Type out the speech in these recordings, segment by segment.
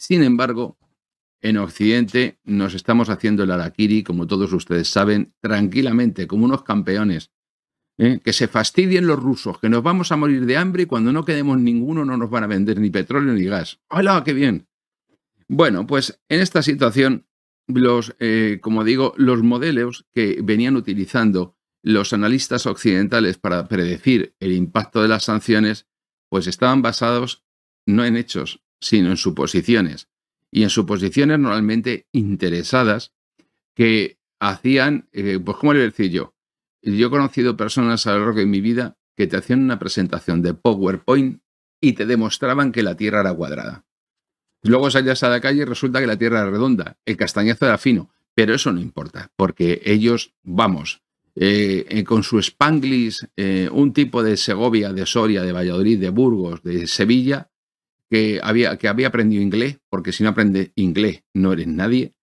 Sin embargo, en Occidente nos estamos haciendo el araquiri, como todos ustedes saben, tranquilamente, como unos campeones. ¿eh? Que se fastidien los rusos, que nos vamos a morir de hambre y cuando no quedemos ninguno no nos van a vender ni petróleo ni gas. ¡Hola, qué bien! Bueno, pues en esta situación, los, eh, como digo, los modelos que venían utilizando los analistas occidentales para predecir el impacto de las sanciones, pues estaban basados no en hechos, sino en suposiciones. Y en suposiciones normalmente interesadas que hacían, eh, pues ¿cómo le decir yo? Yo he conocido personas a lo largo de mi vida que te hacían una presentación de PowerPoint y te demostraban que la Tierra era cuadrada. Luego salías a la calle y resulta que la Tierra era redonda, el castañazo era fino, pero eso no importa, porque ellos, vamos, eh, eh, con su Spanglish, un tipo de Segovia, de Soria, de Valladolid, de Burgos, de Sevilla, que había, que había aprendido inglés, porque si no aprendes inglés no eres nadie.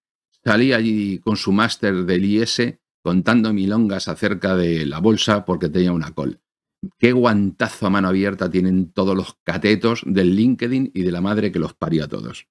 salía allí con su máster del IS contando milongas acerca de la bolsa porque tenía una col. Qué guantazo a mano abierta tienen todos los catetos del LinkedIn y de la madre que los paría a todos.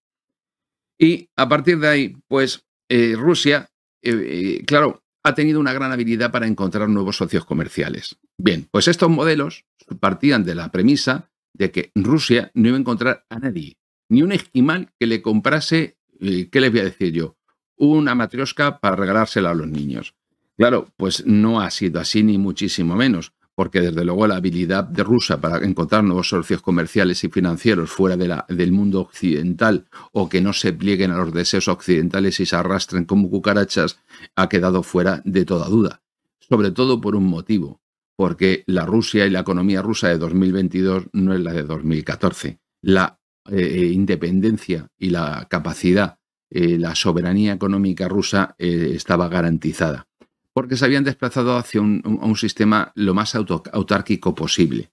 Y a partir de ahí, pues eh, Rusia, eh, eh, claro, ha tenido una gran habilidad para encontrar nuevos socios comerciales. Bien, pues estos modelos partían de la premisa de que Rusia no iba a encontrar a nadie, ni un esquimal que le comprase, eh, ¿qué les voy a decir yo? Una matriosca para regalársela a los niños. Claro, pues no ha sido así, ni muchísimo menos, porque desde luego la habilidad de Rusia para encontrar nuevos socios comerciales y financieros fuera del mundo occidental o que no se plieguen a los deseos occidentales y se arrastren como cucarachas ha quedado fuera de toda duda. Sobre todo por un motivo, porque la Rusia y la economía rusa de 2022 no es la de 2014. La eh, eh, independencia y la capacidad, eh, la soberanía económica rusa estaba garantizada, porque se habían desplazado hacia un, sistema lo más autárquico posible.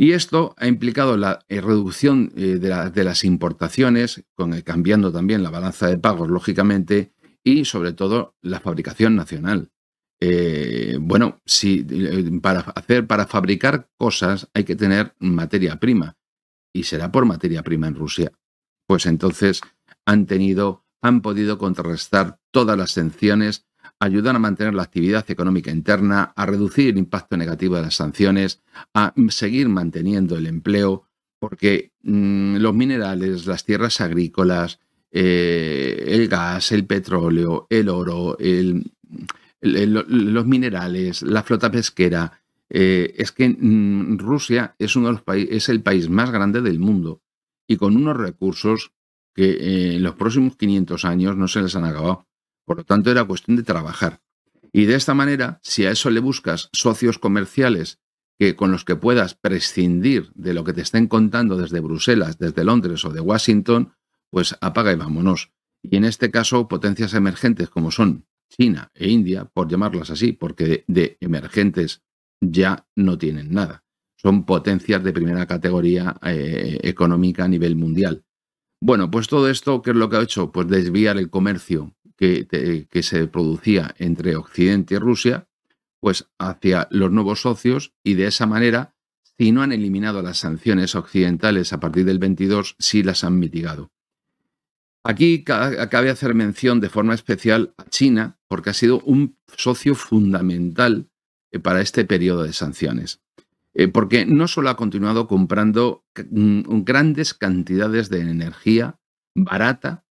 Y esto ha implicado la reducción de, las importaciones, con el, cambiando también la balanza de pagos, lógicamente, y sobre todo la fabricación nacional. Eh, bueno, si, eh, para, hacer, para fabricar cosas hay que tener materia prima. Y será por materia prima en Rusia. Pues entonces han tenido, han podido contrarrestar todas las sanciones, ayudar a mantener la actividad económica interna, a reducir el impacto negativo de las sanciones, a seguir manteniendo el empleo, porque mm, los minerales, las tierras agrícolas, eh, el gas, el petróleo, el oro, el, los minerales, la flota pesquera. Eh, es que mm, Rusia es, uno de los es el país más grande del mundo y con unos recursos que eh, en los próximos 500 años no se les han acabado. Por lo tanto, era cuestión de trabajar. Y de esta manera, si a eso le buscas socios comerciales que con los que puedas prescindir de lo que te estén contando desde Bruselas, desde Londres o de Washington, pues apaga y vámonos. Y en este caso, potencias emergentes como son China e India, por llamarlas así, porque de, emergentes ya no tienen nada. Son potencias de primera categoría eh, económica a nivel mundial. Bueno, pues todo esto, ¿qué es lo que ha hecho? Pues desviar el comercio que, se producía entre Occidente y Rusia, pues hacia los nuevos socios y de esa manera, si no han eliminado las sanciones occidentales a partir del 22, sí las han mitigado. Aquí cabe hacer mención de forma especial a China, porque ha sido un socio fundamental eh, para este periodo de sanciones, eh, porque no solo ha continuado comprando grandes cantidades de energía barata,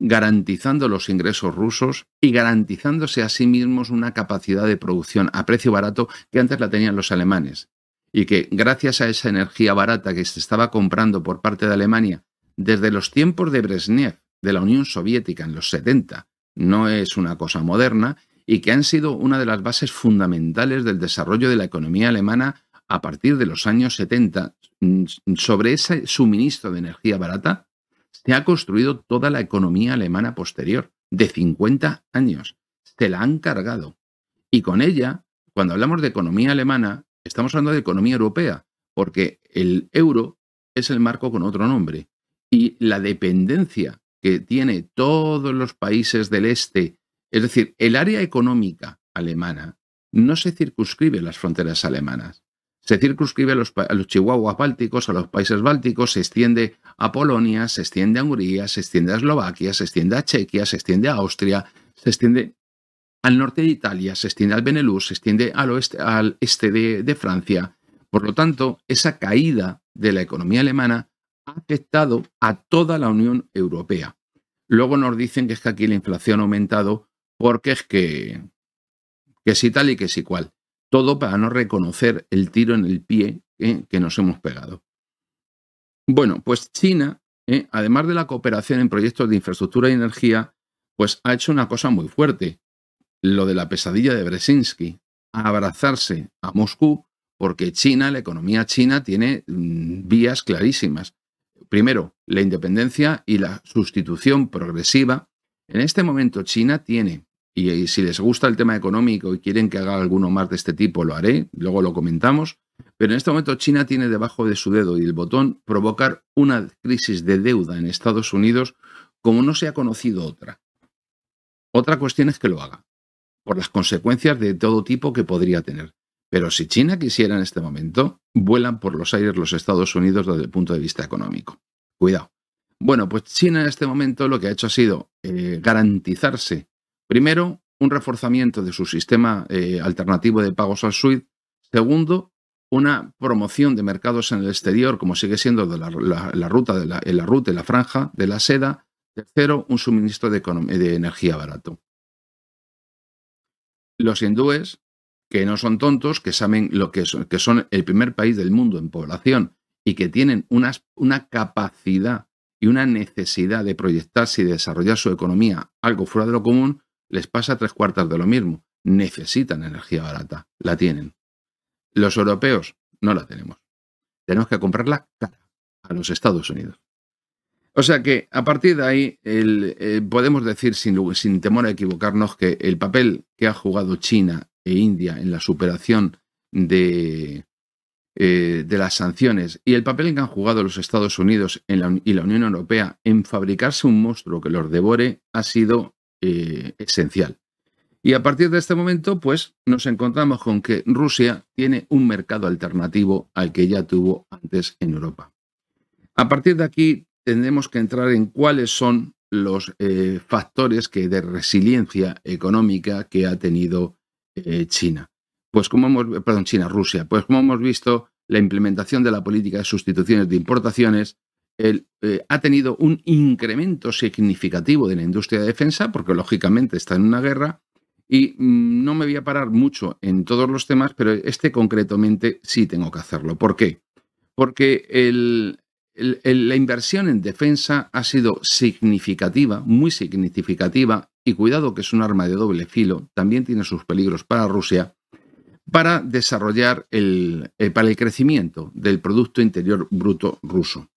garantizando los ingresos rusos y garantizándose a sí mismos una capacidad de producción a precio barato que antes la tenían los alemanes, y que gracias a esa energía barata que se estaba comprando por parte de Alemania desde los tiempos de Brezhnev de la Unión Soviética en los 70 no es una cosa moderna y que han sido una de las bases fundamentales del desarrollo de la economía alemana a partir de los años 70, mm, sobre ese suministro de energía barata, se ha construido toda la economía alemana posterior, de 50 años. Se la han cargado. Y con ella, cuando hablamos de economía alemana, estamos hablando de economía europea, porque el euro es el marco con otro nombre. Y la dependencia que tiene todos los países del este, es decir, el área económica alemana no se circunscribe a las fronteras alemanas. Se circunscribe a los, chihuahuas bálticos, a los países bálticos, se extiende a Polonia, se extiende a Hungría, se extiende a Eslovaquia, se extiende a Chequia, se extiende a Austria, se extiende al norte de Italia, se extiende al Benelux, se extiende al oeste, al este de Francia. Por lo tanto, esa caída de la economía alemana ha afectado a toda la Unión Europea. Luego nos dicen que es que aquí la inflación ha aumentado porque es que, que si tal y que si cual. Todo para no reconocer el tiro en el pie ¿eh? que nos hemos pegado. Bueno, pues China, ¿eh? además de la cooperación en proyectos de infraestructura y energía, pues ha hecho una cosa muy fuerte, lo de la pesadilla de Brzezinski, abrazarse a Moscú, porque China, la economía china tiene mm, vías clarísimas. Primero, la independencia y la sustitución progresiva. En este momento China tiene, y si les gusta el tema económico y quieren que haga alguno más de este tipo, lo haré, luego lo comentamos, pero en este momento China tiene debajo de su dedo y el botón provocar una crisis de deuda en Estados Unidos como no se ha conocido otra. Otra cuestión es que lo haga, por las consecuencias de todo tipo que podría tener. Pero si China quisiera en este momento, vuelan por los aires los Estados Unidos desde el punto de vista económico. Cuidado. Bueno, pues China en este momento lo que ha hecho ha sido eh, garantizarse, primero, un reforzamiento de su sistema eh, alternativo de pagos al SWIFT. Segundo, una promoción de mercados en el exterior, como sigue siendo la, ruta de la, ruta la franja de la seda. Tercero, un suministro de energía barato. Los hindúes que no son tontos, que saben lo que son, que son el primer país del mundo en población y que tienen una capacidad y una necesidad de proyectarse y desarrollar su economía algo fuera de lo común, les pasa tres cuartas de lo mismo. Necesitan energía barata, la tienen. Los europeos no la tenemos. Tenemos que comprarla cara a los Estados Unidos. O sea que a partir de ahí eh, podemos decir sin, sin temor a equivocarnos que el papel que ha jugado China e India en la superación de, eh, de las sanciones y el papel que han jugado los Estados Unidos y la Unión Europea en fabricarse un monstruo que los devore ha sido eh, esencial. Y a partir de este momento, pues nos encontramos con que Rusia tiene un mercado alternativo al que ya tuvo antes en Europa. A partir de aquí tendremos que entrar en cuáles son los eh, factores que de resiliencia económica que ha tenido eh, China. Pues como hemos, perdón, China, Rusia, pues como hemos visto, la implementación de la política de sustituciones de importaciones eh, ha tenido un incremento significativo de la industria de defensa, porque lógicamente está en una guerra, y mm, no me voy a parar mucho en todos los temas, pero este concretamente sí tengo que hacerlo. ¿Por qué? Porque la inversión en defensa ha sido significativa, muy significativa, y cuidado que es un arma de doble filo, también tiene sus peligros para Rusia, para desarrollar el, eh, para el crecimiento del Producto Interior Bruto ruso.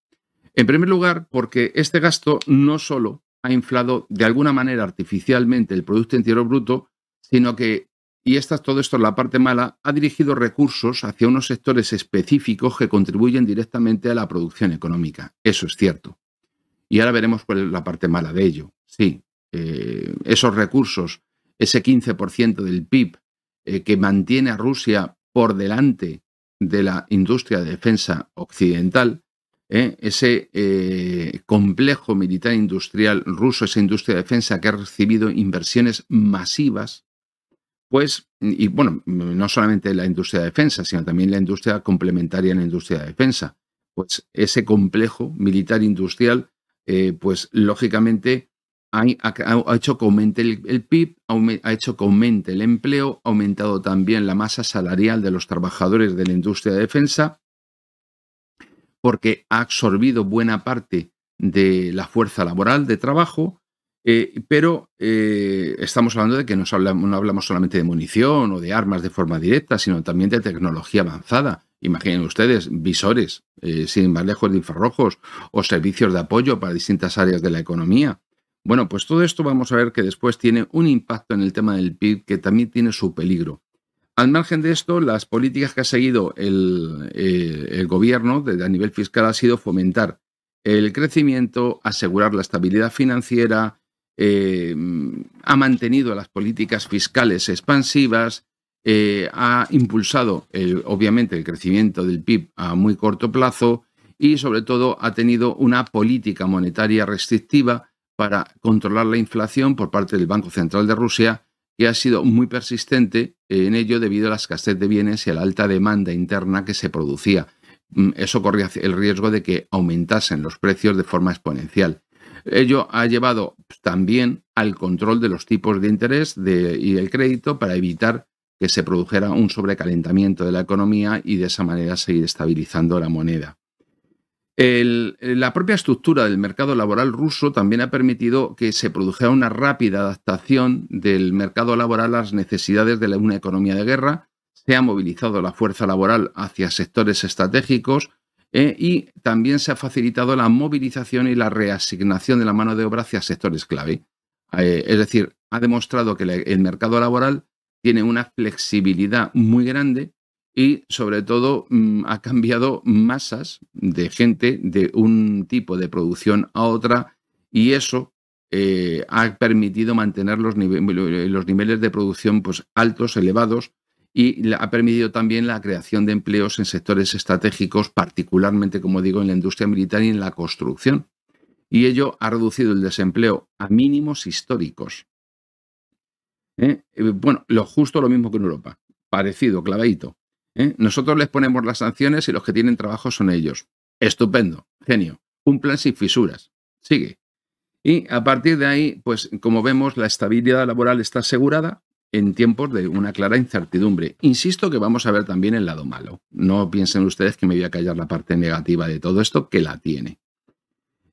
En primer lugar, porque este gasto no solo ha inflado de alguna manera artificialmente el Producto Interior Bruto, sino que, y esta, todo esto es la parte mala, ha dirigido recursos hacia unos sectores específicos que contribuyen directamente a la producción económica. Eso es cierto. Y ahora veremos cuál es la parte mala de ello. Sí, eh, esos recursos, ese 15% del PIB eh, que mantiene a Rusia por delante de la industria de defensa occidental, ¿eh? ese complejo militar industrial ruso, esa industria de defensa que ha recibido inversiones masivas, pues, y bueno, no solamente la industria de defensa, sino también la industria complementaria en la industria de defensa, pues ese complejo militar industrial, pues lógicamente ha, hecho que aumente el, PIB, ha hecho que aumente el empleo, ha aumentado también la masa salarial de los trabajadores de la industria de defensa, porque ha absorbido buena parte de la fuerza laboral de trabajo, eh, pero eh, estamos hablando de que no hablamos solamente de munición o de armas de forma directa, sino también de tecnología avanzada. Imaginen ustedes, visores, eh, sin más lejos de infrarrojos, o servicios de apoyo para distintas áreas de la economía bueno, pues todo esto vamos a ver que después tiene un impacto en el tema del PIB que también tiene su peligro. Al margen de esto, las políticas que ha seguido el, eh, gobierno desde a nivel fiscal ha sido fomentar el crecimiento, asegurar la estabilidad financiera, eh, ha mantenido las políticas fiscales expansivas, eh, ha impulsado obviamente el crecimiento del PIB a muy corto plazo y sobre todo ha tenido una política monetaria restrictiva para controlar la inflación por parte del Banco Central de Rusia, que ha sido muy persistente eh, en ello debido a la escasez de bienes y a la alta demanda interna que se producía. Mm, eso corría el riesgo de que aumentasen los precios de forma exponencial. Ello ha llevado también al control de los tipos de interés y el crédito para evitar que se produjera un sobrecalentamiento de la economía y de esa manera seguir estabilizando la moneda. Eh, la propia estructura del mercado laboral ruso también ha permitido que se produjera una rápida adaptación del mercado laboral a las necesidades de una economía de guerra, se ha movilizado la fuerza laboral hacia sectores estratégicos eh, y también se ha facilitado la movilización y la reasignación de la mano de obra hacia sectores clave. Eh, es decir, ha demostrado que el mercado laboral tiene una flexibilidad muy grande y sobre todo mm, ha cambiado masas de gente de un tipo de producción a otra y eso eh, ha permitido mantener los, niveles de producción pues, altos, elevados y ha permitido también la creación de empleos en sectores estratégicos, particularmente, como digo, en la industria militar y en la construcción. Y ello ha reducido el desempleo a mínimos históricos. ¿Eh? Eh, bueno, lo justo lo mismo que en Europa, parecido, clavadito. ¿eh? Nosotros les ponemos las sanciones y los que tienen trabajo son ellos. Estupendo, genio. Un plan sin fisuras. Sigue. Y a partir de ahí, pues como vemos, la estabilidad laboral está asegurada en tiempos de una clara incertidumbre. Insisto que vamos a ver también el lado malo. No piensen ustedes que me voy a callar la parte negativa de todo esto, que la tiene.